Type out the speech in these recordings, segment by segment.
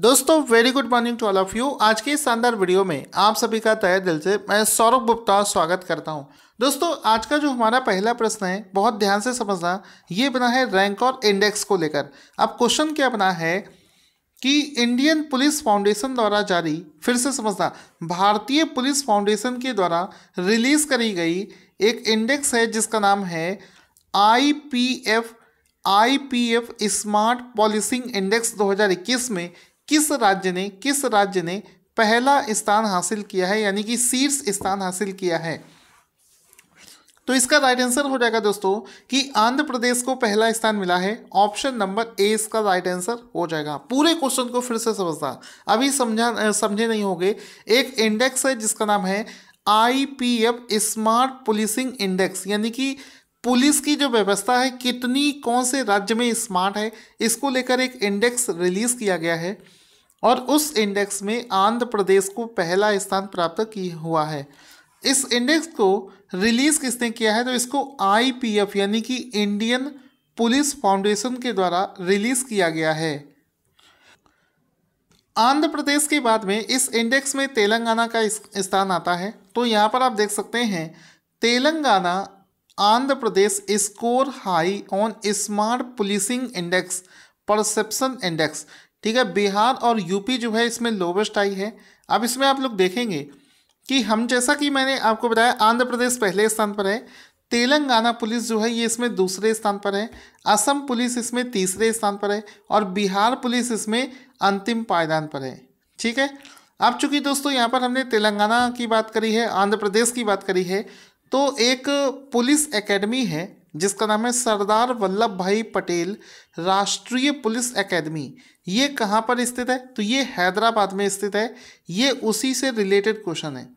दोस्तों very good morning to all of you आज के इस शानदार वीडियो में आप सभी का तय दिल से मैं सौरभ गुप्ता स्वागत करता हूं दोस्तों आज का जो हमारा पहला प्रश्न है बहुत ध्यान से समझना ये बना है रैंक और इंडेक्स को लेकर अब क्वेश्चन क्या बना है कि इंडियन पुलिस फाउंडेशन द्वारा जारी फिर से समझना भारतीय पुलिस फाउंडेशन के द्वारा रिलीज करी गई एक इंडेक्स है जिसका नाम है I P F I P F smart policing index 2021 में किस राज्य ने किस राज्य ने पहला स्थान हासिल किया है यानी कि शीर्ष स्थान हासिल किया है तो इसका राइट आंसर हो जाएगा दोस्तों कि आंध्र प्रदेश को पहला स्थान मिला है ऑप्शन नंबर ए इसका राइट आंसर हो जाएगा पूरे क्वेश्चन को फिर से समझना अभी समझा समझे नहीं होंगे एक इंडेक्स है जिसका नाम है आई स्मार्ट पुलिसिंग इंडेक्स यानी कि पुलिस की जो व्यवस्था है कितनी कौन से राज्य में स्मार्ट है इसको लेकर एक इंडेक्स रिलीज किया गया है और उस इंडेक्स में आंध्र प्रदेश को पहला स्थान प्राप्त किया हुआ है इस इंडेक्स को रिलीज़ किसने किया है तो इसको आईपीएफ यानी कि इंडियन पुलिस फाउंडेशन के द्वारा रिलीज़ किया गया है आंध्र प्रदेश के बाद में इस इंडेक्स में तेलंगाना का स्थान आता है तो यहाँ पर आप देख सकते हैं Telangana Andhra Pradesh score high on smart policing index perception index ठीक है बिहार और यूपी जो है इसमें लोवेस्ट आई है अब इसमें आप लोग देखेंगे कि हम जैसा कि मैंने आपको बताया आंध्र प्रदेश पहले स्थान पर है तेलंगाना पुलिस जो है ये इसमें दूसरे स्थान पर है असम पुलिस इसमें तीसरे स्थान पर है और बिहार पुलिस इसमें अंतिम पायदान पर है ठीक है अब चूंकि दोस्तों यहाँ पर हमने तेलंगाना की बात करी है आंध्र प्रदेश की बात करी है तो एक पुलिस एकेडमी है जिसका नाम है सरदार वल्लभ भाई पटेल राष्ट्रीय पुलिस एकेडमी ये कहाँ पर स्थित है तो ये हैदराबाद में स्थित है ये उसी से रिलेटेड क्वेश्चन है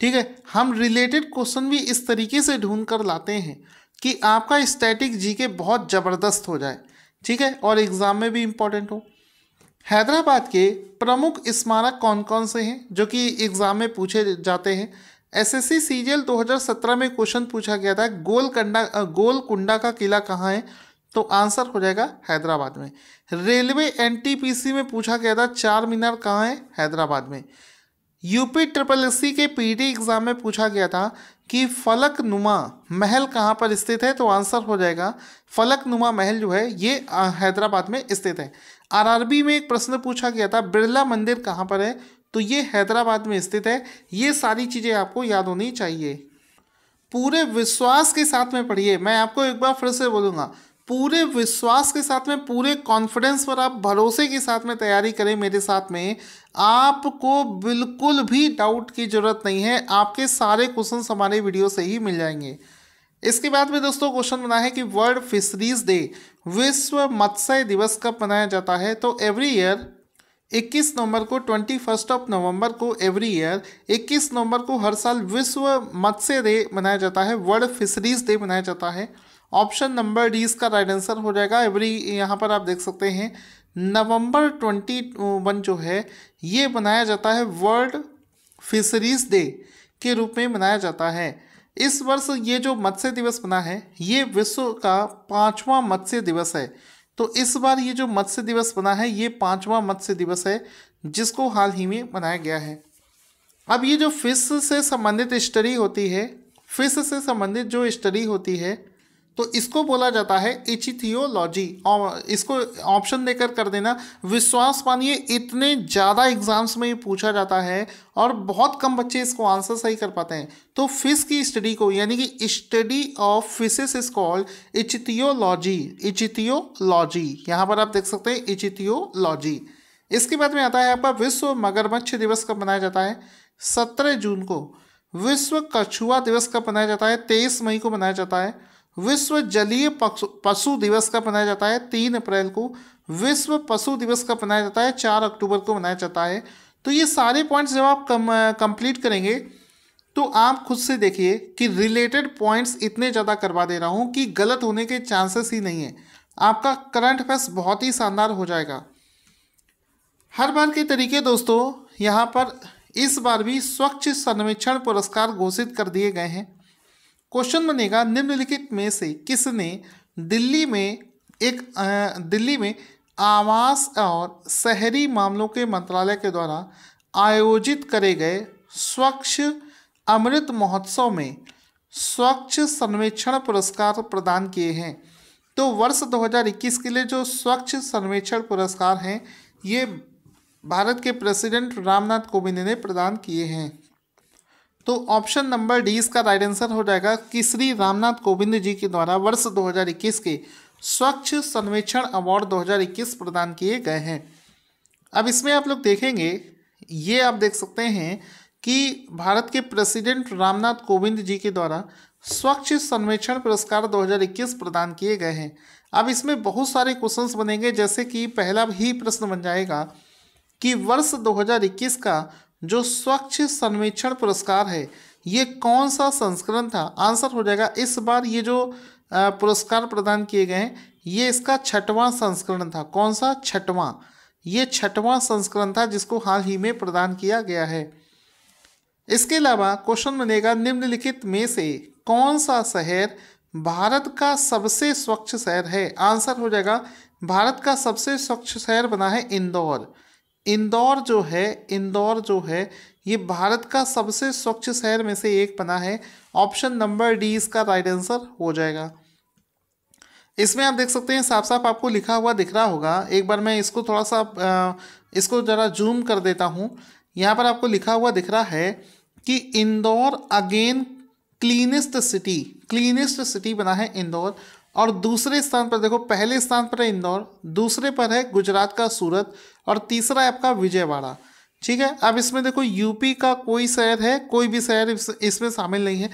ठीक है हम रिलेटेड क्वेश्चन भी इस तरीके से ढूंढ कर लाते हैं कि आपका स्टैटिक जीके बहुत ज़बरदस्त हो जाए ठीक है और एग्ज़ाम में भी इम्पॉर्टेंट हो हैदराबाद के प्रमुख स्मारक कौन कौन से हैं जो कि एग्ज़ाम में पूछे जाते हैं एस एस सी दो हज़ार सत्रह में क्वेश्चन पूछा गया था गोलकंडा गोलकुंडा का किला कहाँ है तो आंसर हो जाएगा हैदराबाद में रेलवे एनटीपीसी में पूछा गया था चार मीनार कहाँ है हैदराबाद में यूपी ट्रिपल सी के पीडी एग्ज़ाम में पूछा गया था कि फलक नुमा महल कहाँ पर स्थित है तो आंसर हो जाएगा फलक नुमा महल जो है ये हैदराबाद में स्थित है आरआरबी में एक प्रश्न पूछा गया था बिरला मंदिर कहाँ पर है तो ये हैदराबाद में स्थित है ये सारी चीज़ें आपको याद होनी चाहिए पूरे विश्वास के साथ में पढ़िए मैं आपको एक बार फिर से बोलूँगा पूरे विश्वास के साथ में पूरे कॉन्फिडेंस पर आप भरोसे के साथ में तैयारी करें मेरे साथ में आपको बिल्कुल भी डाउट की ज़रूरत नहीं है आपके सारे क्वेश्चन हमारे वीडियो से ही मिल जाएंगे इसके बाद में दोस्तों क्वेश्चन बना है कि वर्ल्ड फिशरीज डे विश्व मत्स्य दिवस कब मनाया जाता है तो एवरी ईयर 21 नवंबर को 21 ऑफ नवंबर को एवरी ईयर 21 नवंबर को हर साल विश्व मत्स्य डे मनाया जाता है वर्ल्ड फिशरीज डे मनाया जाता है ऑप्शन नंबर डी इसका राइट आंसर हो जाएगा एवरी यहाँ पर आप देख सकते हैं नवंबर ट्वेंटी वन जो है ये मनाया जाता है वर्ल्ड फिशरीज डे के रूप में मनाया जाता है इस वर्ष ये जो मत्स्य दिवस बना है ये विश्व का पाँचवा मत्स्य दिवस है तो इस बार ये जो मत्स्य दिवस बना है ये पाँचवा मत्स्य दिवस है जिसको हाल ही में मनाया गया है अब ये जो फिश से संबंधित स्टडी होती है फिश से संबंधित जो स्टडी होती है तो इसको बोला जाता है इचिथियोलॉजी इसको ऑप्शन देकर कर देना विश्वास मानिए इतने ज़्यादा एग्जाम्स में ये पूछा जाता है और बहुत कम बच्चे इसको आंसर सही कर पाते हैं तो फिस की स्टडी को यानी कि study of fishes is called ichthyology ichthyology यहाँ पर आप देख सकते हैं इचिथियोलॉजी इसके बाद में आता है आपका विश्व मगरमच्छ दिवस कब मनाया जाता है सत्रह जून को विश्व कछुआ दिवस कब मनाया जाता है तेईस मई को मनाया जाता है विश्व जलीय पशु दिवस का मनाया जाता है तीन अप्रैल को विश्व पशु दिवस का मनाया जाता है चार अक्टूबर को मनाया जाता है तो ये सारे पॉइंट्स जब आप कम कंप्लीट करेंगे तो आप खुद से देखिए कि रिलेटेड पॉइंट्स इतने ज़्यादा करवा दे रहा हूँ कि गलत होने के चांसेस ही नहीं है आपका करंट अफेयर्स बहुत ही शानदार हो जाएगा हर बार के तरीके दोस्तों यहाँ पर इस बार भी स्वच्छ सर्वेक्षण पुरस्कार घोषित कर दिए गए हैं क्वेश्चन बनेगा निम्नलिखित में से किसने दिल्ली में एक दिल्ली में आवास और शहरी मामलों के मंत्रालय के द्वारा आयोजित करे गए स्वच्छ अमृत महोत्सव में स्वच्छ सर्वेक्षण पुरस्कार प्रदान किए हैं तो वर्ष 2021 के लिए जो स्वच्छ सर्वेक्षण पुरस्कार हैं ये भारत के प्रेसिडेंट रामनाथ कोविंद ने प्रदान किए हैं तो ऑप्शन नंबर डी इसका राइट आंसर हो जाएगा कि श्री रामनाथ कोविंद जी के द्वारा वर्ष 2021 के स्वच्छ सर्वेक्षण अवार्ड 2021 प्रदान किए गए हैं अब इसमें आप लोग देखेंगे ये आप देख सकते हैं कि भारत के प्रेसिडेंट रामनाथ कोविंद जी के द्वारा स्वच्छ सर्वेक्षण पुरस्कार 2021 प्रदान किए गए हैं अब इसमें बहुत सारे क्वेश्चन बनेंगे जैसे कि पहला ही प्रश्न बन जाएगा कि वर्ष 2021 का जो स्वच्छ सर्वेक्षण पुरस्कार है ये कौन सा संस्करण था आंसर हो जाएगा इस बार ये जो पुरस्कार प्रदान किए गए हैं ये इसका छठवां संस्करण था कौन सा छठवां ये छठवां संस्करण था जिसको हाल ही में प्रदान किया गया है इसके अलावा क्वेश्चन बनेगा निम्नलिखित में से कौन सा शहर भारत का सबसे स्वच्छ शहर है आंसर हो जाएगा भारत का सबसे स्वच्छ शहर बना है इंदौर इंदौर जो है इंदौर जो है ये भारत का सबसे स्वच्छ शहर में से एक बना है ऑप्शन नंबर डी इसका राइट आंसर हो जाएगा इसमें आप देख सकते हैं साफ साफ आपको लिखा हुआ दिख रहा होगा एक बार मैं इसको थोड़ा सा इसको ज़रा जूम कर देता हूँ यहाँ पर आपको लिखा हुआ दिख रहा है कि Indore again cleanest city cleanest city बना है इंदौर और दूसरे स्थान पर देखो पहले स्थान पर है इंदौर दूसरे पर है गुजरात का सूरत और तीसरा है आपका विजयवाड़ा ठीक है अब इसमें देखो यूपी का कोई शहर है कोई भी शहर इस, इसमें शामिल नहीं है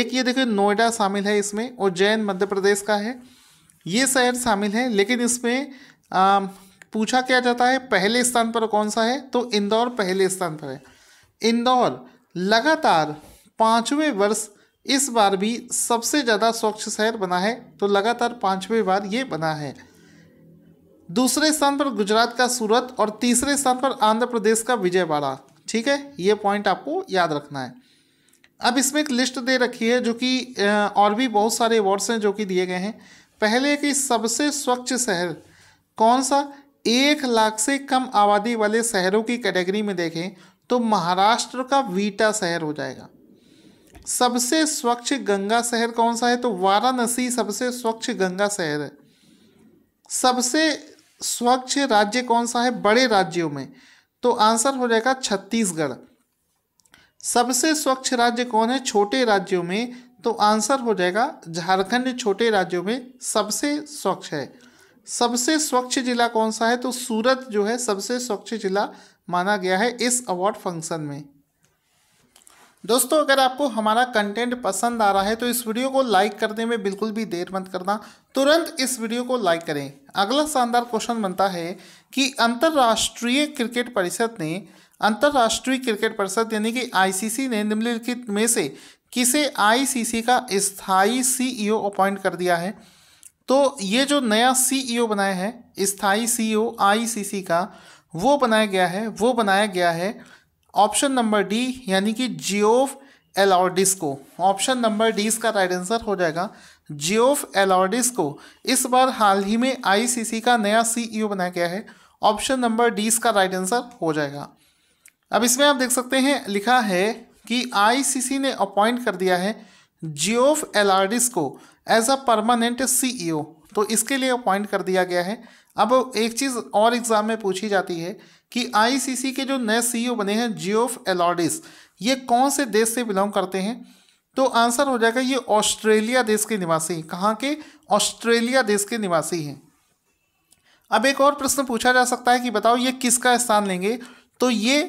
एक ये देखो नोएडा शामिल है इसमें उज्जैन मध्य प्रदेश का है ये शहर शामिल है लेकिन इसमें आ, पूछा क्या जाता है पहले स्थान पर कौन सा है तो इंदौर पहले स्थान पर है इंदौर लगातार पाँचवें वर्ष इस बार भी सबसे ज़्यादा स्वच्छ शहर बना है तो लगातार पाँचवें बार ये बना है दूसरे स्थान पर गुजरात का सूरत और तीसरे स्थान पर आंध्र प्रदेश का विजयवाड़ा ठीक है ये पॉइंट आपको याद रखना है अब इसमें एक लिस्ट दे रखी है जो कि और भी बहुत सारे अवार्ड्स हैं जो कि दिए गए हैं पहले कि सबसे स्वच्छ शहर कौन सा एक लाख से कम आबादी वाले शहरों की कैटेगरी में देखें तो महाराष्ट्र का वीटा शहर हो जाएगा सबसे स्वच्छ गंगा शहर कौन सा है तो वाराणसी सबसे स्वच्छ गंगा शहर है सबसे स्वच्छ राज्य कौन सा है बड़े राज्यों में तो आंसर हो जाएगा छत्तीसगढ़ सबसे स्वच्छ राज्य कौन है छोटे राज्यों में तो आंसर हो जाएगा झारखंड छोटे राज्यों में सबसे स्वच्छ है सबसे स्वच्छ जिला कौन सा है तो सूरत जो है सबसे स्वच्छ जिला माना गया है इस अवार्ड फंक्शन में दोस्तों अगर आपको हमारा कंटेंट पसंद आ रहा है तो इस वीडियो को लाइक करने में बिल्कुल भी देर मत करना तुरंत इस वीडियो को लाइक करें अगला शानदार क्वेश्चन बनता है कि अंतर्राष्ट्रीय क्रिकेट परिषद ने अंतर्राष्ट्रीय क्रिकेट परिषद यानी कि आईसीसी ने निम्नलिखित में से किसे आईसीसी का स्थायी सीईओ अपॉइंट e कर दिया है तो ये जो नया सीईओ e बनाया है स्थायी सीईओ आईसीसी e का वो बनाया गया है वो बनाया गया है ऑप्शन नंबर डी यानी कि जियोफ एलॉर्डिस को ऑप्शन नंबर डी इसका राइट आंसर हो जाएगा जियोफ एलॉर्डिस को इस बार हाल ही में आईसीसी का नया सीईओ e बनाया गया है ऑप्शन नंबर डी इसका राइट आंसर हो जाएगा अब इसमें आप देख सकते हैं लिखा है कि आईसीसी ने अपॉइंट कर दिया है जियोफ एलआरडिस को एज अ परमानेंट सीईओ तो इसके लिए अपॉइंट कर दिया गया है अब एक चीज़ और एग्ज़ाम में पूछी जाती है कि आईसीसी के जो नए सीईओ e बने हैं जियोफ एलॉडिस ये कौन से देश से बिलोंग करते हैं तो आंसर हो जाएगा ये ऑस्ट्रेलिया देश के निवासी हैं कहाँ के ऑस्ट्रेलिया देश के निवासी हैं अब एक और प्रश्न पूछा जा सकता है कि बताओ ये किसका स्थान लेंगे तो ये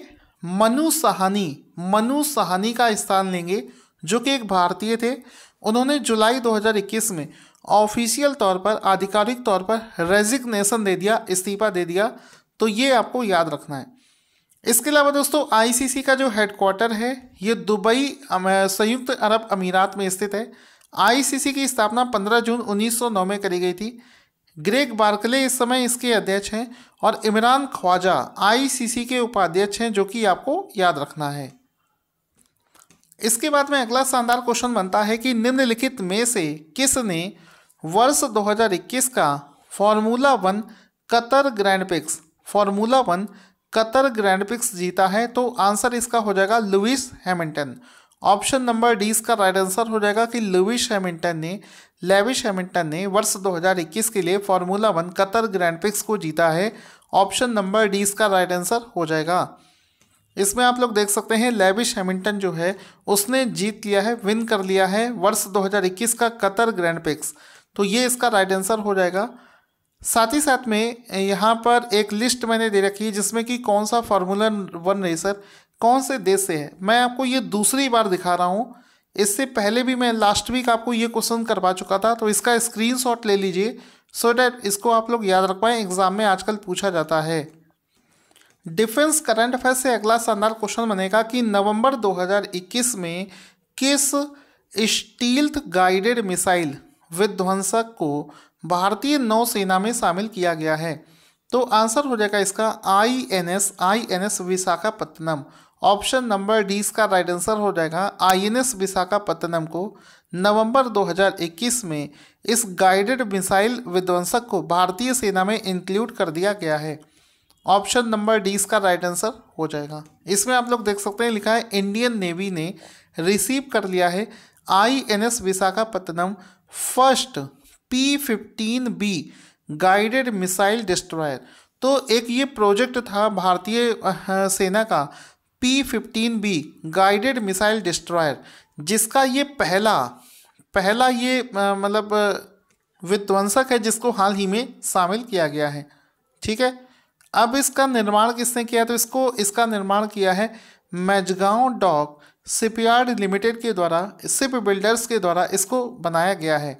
मनु सहानी मनु सहानी का स्थान लेंगे जो कि एक भारतीय थे उन्होंने जुलाई 2021 में ऑफिशियल तौर पर आधिकारिक तौर पर रेजिग्नेशन दे दिया इस्तीफा दे दिया तो ये आपको याद रखना है इसके अलावा दोस्तों आईसीसी का जो हेडक्वार्टर है ये दुबई संयुक्त अरब अमीरात में स्थित है आईसीसी की स्थापना 15 जून 1909 में करी गई थी ग्रेग बार्कले इस समय इसके अध्यक्ष हैं और इमरान ख्वाजा आईसीसी के उपाध्यक्ष हैं जो कि आपको याद रखना है इसके बाद में अगला शानदार क्वेश्चन बनता है कि निम्नलिखित में से किसने वर्ष 2021 का formula one Qatar grand prix formula one Qatar grand prix जीता है तो आंसर इसका हो जाएगा Lewis Hamilton option number D इसका राइट आंसर हो जाएगा कि लुइस हैमिल्टन ने लेविश हैमिल्टन ने वर्ष 2021 के लिए formula one Qatar grand prix को जीता है ऑप्शन नंबर डी इसका राइट आंसर हो जाएगा इसमें आप लोग देख सकते हैं लेविश हैमिल्टन जो है उसने जीत लिया है विन कर लिया है वर्ष 2021 का कतर ग्रैंड पिक्स तो ये इसका राइट आंसर हो जाएगा साथ ही साथ में यहाँ पर एक लिस्ट मैंने दे रखी है जिसमें कि कौन सा फार्मूला वन रेसर कौन से देश से है मैं आपको ये दूसरी बार दिखा रहा हूँ इससे पहले भी मैं लास्ट वीक आपको ये क्वेश्चन करवा चुका था तो इसका स्क्रीन ले लीजिए सो so डैट इसको आप लोग याद रख पाएँ एग्ज़ाम में आजकल पूछा जाता है डिफेंस करंट अफेयर से अगला शानदार क्वेश्चन बनेगा कि नवंबर 2021 में किस स्टील्थ गाइडेड मिसाइल विध्वंसक को भारतीय नौसेना में शामिल किया गया है तो आंसर हो जाएगा इसका I N S I N S Visakhapatnam option number D इसका राइट आंसर हो जाएगा आई एन एस विशाखापत्तनम को नवंबर 2021 में इस गाइडेड मिसाइल विध्वंसक को भारतीय सेना में इंक्लूड कर दिया गया है ऑप्शन नंबर डी इसका राइट आंसर हो जाएगा इसमें आप लोग देख सकते हैं लिखा है इंडियन नेवी ने रिसीव कर लिया है I N S Visakhapatnam first P fifteen B guided missile destroyer तो एक ये प्रोजेक्ट था भारतीय सेना का P fifteen B guided missile destroyer जिसका ये पहला पहला ये मतलब विध्वंसक है जिसको हाल ही में शामिल किया गया है ठीक है अब इसका निर्माण किसने किया तो इसको इसका निर्माण किया है मेजगांव डॉक सिपयार्ड लिमिटेड के द्वारा सिप बिल्डर्स के द्वारा इसको बनाया गया है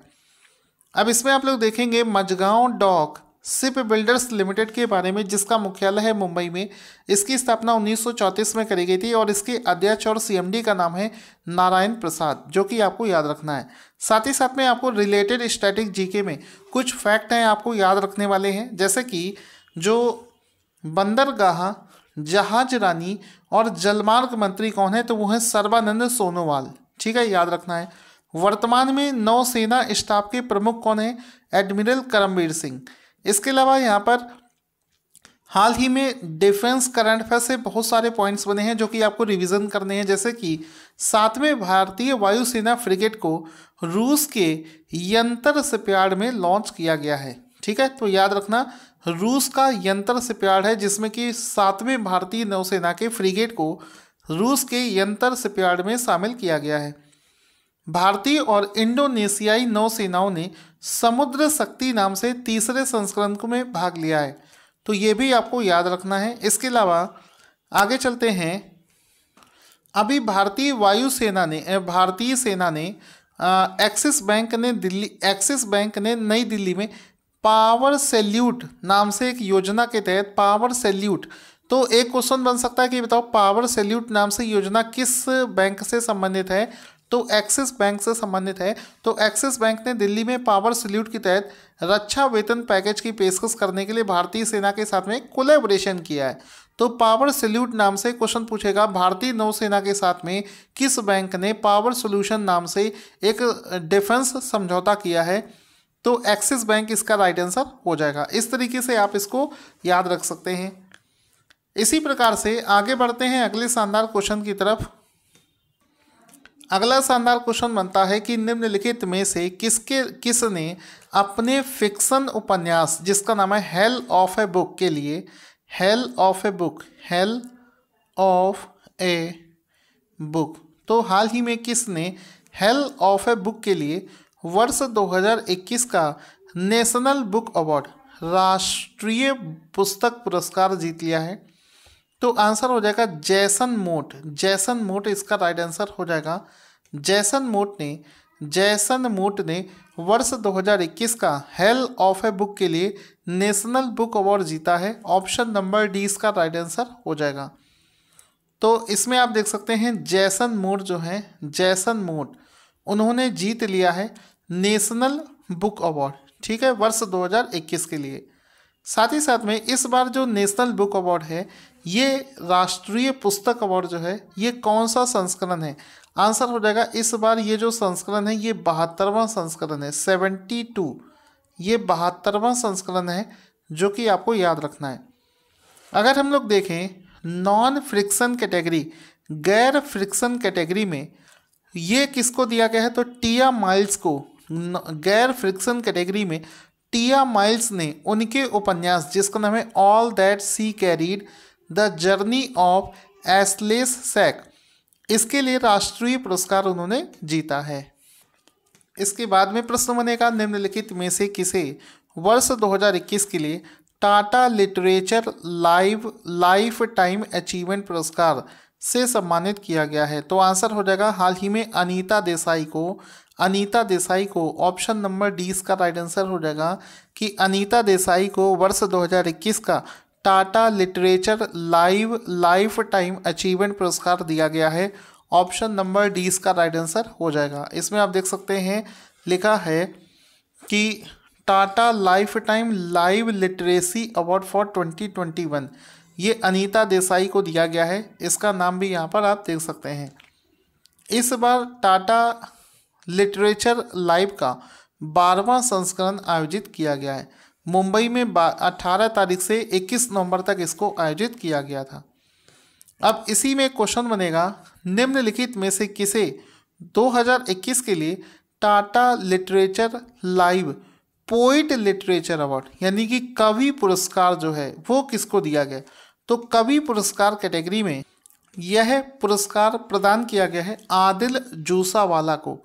अब इसमें आप लोग देखेंगे Mazagon dock ship builders limited के बारे में जिसका मुख्यालय है मुंबई में इसकी स्थापना 1934 में करी गई थी और इसके अध्यक्ष और सीएमडी का नाम है नारायण प्रसाद जो कि आपको याद रखना है साथ ही साथ में आपको रिलेटेड स्टैटिक जीके में कुछ फैक्ट हैं आपको याद रखने वाले हैं जैसे कि जो बंदरगाह जहाज रानी और जलमार्ग मंत्री कौन है तो वो है सर्वानंद सोनोवाल ठीक है याद रखना है वर्तमान में नौसेना स्टाफ के प्रमुख कौन है एडमिरल करमवीर सिंह इसके अलावा यहाँ पर हाल ही में डिफेंस करंट अफेयर से बहुत सारे पॉइंट्स बने हैं जो कि आपको रिवीजन करने हैं जैसे कि सातवें भारतीय वायुसेना फ्रिगेट को रूस के यंत्र स्प्याड में लॉन्च किया गया है ठीक है तो याद रखना रूस का यंत्र से है जिसमें कि सातवें भारतीय नौसेना के फ्रिगेट को रूस के यंत्र से में शामिल किया गया है भारतीय और इंडोनेशियाई नौसेनाओं ने समुद्र शक्ति नाम से तीसरे संस्करण में भाग लिया है तो ये भी आपको याद रखना है इसके अलावा आगे चलते हैं अभी भारतीय वायुसेना ने भारतीय सेना ने एक्सिस बैंक ने दिल्ली एक्सिस बैंक ने नई दिल्ली में पावर सेल्यूट नाम से एक योजना के तहत पावर सेल्यूट तो एक क्वेश्चन बन सकता है कि बताओ पावर सेल्यूट नाम से योजना किस बैंक से संबंधित है तो एक्सिस बैंक से संबंधित है तो एक्सिस बैंक ने दिल्ली में पावर सल्यूट के तहत रक्षा वेतन पैकेज की पेशकश करने के लिए भारतीय सेना के साथ में कोलेबोरेशन किया है तो पावर सल्यूट नाम से क्वेश्चन पूछेगा भारतीय नौसेना के साथ में किस बैंक ने पावर सोल्यूशन नाम से एक डिफेंस समझौता किया है तो एक्सिस बैंक इसका राइट आंसर हो जाएगा इस तरीके से आप इसको याद रख सकते हैं इसी प्रकार से आगे बढ़ते हैं अगले शानदार क्वेश्चन की तरफ अगला शानदार क्वेश्चन बनता है कि निम्नलिखित में से किसके किसने अपने फिक्सन उपन्यास जिसका नाम है हेल ऑफ ए बुक के लिए hell of a book hell of a book तो हाल ही में किसने हेल ऑफ ए बुक के लिए वर्ष 2021 का नेशनल बुक अवार्ड राष्ट्रीय पुस्तक पुरस्कार जीत लिया है तो आंसर हो जाएगा जैसन मोट जैसन मोट इसका राइट आंसर हो जाएगा जैसन मोट ने जैसन मोट ने वर्ष 2021 का हेल ऑफ ए बुक के लिए नेशनल बुक अवार्ड जीता है ऑप्शन नंबर डी इसका राइट आंसर हो जाएगा तो इसमें आप देख सकते हैं जैसन मोट जो है जैसन मोट उन्होंने जीत लिया है नेशनल बुक अवार्ड ठीक है वर्ष 2021 के लिए साथ ही साथ में इस बार जो नेशनल बुक अवार्ड है ये राष्ट्रीय पुस्तक अवार्ड जो है ये कौन सा संस्करण है आंसर हो जाएगा इस बार ये जो संस्करण है ये बहत्तरवा संस्करण है सेवेंटी टू ये बहत्तरवा संस्करण है जो कि आपको याद रखना है अगर हम लोग देखें नॉन फ्रिक्शन कैटेगरी गैर फ्रिक्शन कैटेगरी में ये किसको दिया गया है तो टिया माइल्स को गैर फ्रिक्शन कैटेगरी में टिया माइल्स ने उनके उपन्यास जिसका नाम है all that she carried the journey of Ashley's sack इसके लिए राष्ट्रीय पुरस्कार उन्होंने जीता है इसके बाद में प्रश्न बनेगा निम्नलिखित में से किसे वर्ष 2021 के लिए Tata literature live lifetime achievement पुरस्कार से सम्मानित किया गया है तो आंसर हो जाएगा हाल ही में अनीता देसाई को अनीता देसाई को ऑप्शन नंबर डी इसका राइट आंसर हो जाएगा कि अनीता देसाई को वर्ष 2021 का Tata literature live lifetime achievement पुरस्कार दिया गया है ऑप्शन नंबर डी इसका राइट आंसर हो जाएगा इसमें आप देख सकते हैं लिखा है कि Tata lifetime live literacy award for 2021 ये अनीता देसाई को दिया गया है इसका नाम भी यहाँ पर आप देख सकते हैं इस बार टाटा लिटरेचर लाइव का बारहवां संस्करण आयोजित किया गया है मुंबई में 18 तारीख से 21 नवंबर तक इसको आयोजित किया गया था अब इसी में क्वेश्चन बनेगा निम्नलिखित में से किसे 2021 के लिए Tata literature live poet literature award यानी कि कवि पुरस्कार जो है वो किसको दिया गया तो कवि पुरस्कार कैटेगरी में यह पुरस्कार प्रदान किया गया है आदिल जूसावाला को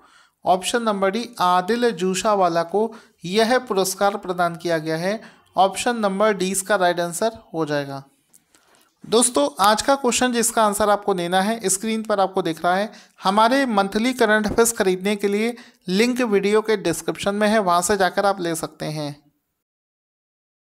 option number D Adil Jussawalla को यह पुरस्कार प्रदान किया गया है ऑप्शन नंबर डी इसका राइट आंसर हो जाएगा दोस्तों आज का क्वेश्चन जिसका आंसर आपको देना है स्क्रीन पर आपको दिख रहा है हमारे मंथली करंट अफेयर्स खरीदने के लिए लिंक वीडियो के डिस्क्रिप्शन में है वहाँ से जाकर आप ले सकते हैं